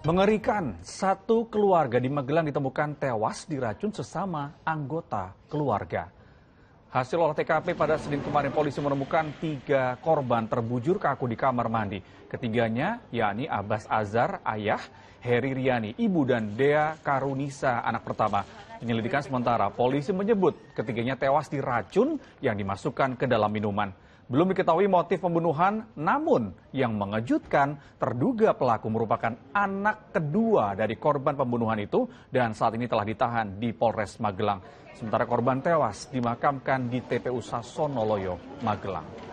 Mengerikan, satu keluarga di Magelang ditemukan tewas diracun sesama anggota keluarga. Hasil olah TKP pada Senin kemarin polisi menemukan tiga korban terbujur kaku di kamar mandi. Ketiganya yakni Abbas Azhar, ayah, Heri Riani, ibu dan Dea Karunisa, anak pertama. Penyelidikan sementara, polisi menyebut ketiganya tewas diracun yang dimasukkan ke dalam minuman. Belum diketahui motif pembunuhan, namun yang mengejutkan, terduga pelaku merupakan anak kedua dari korban pembunuhan itu dan saat ini telah ditahan di Polres Magelang. Sementara korban tewas dimakamkan di TPU Sasonoloyo, Magelang.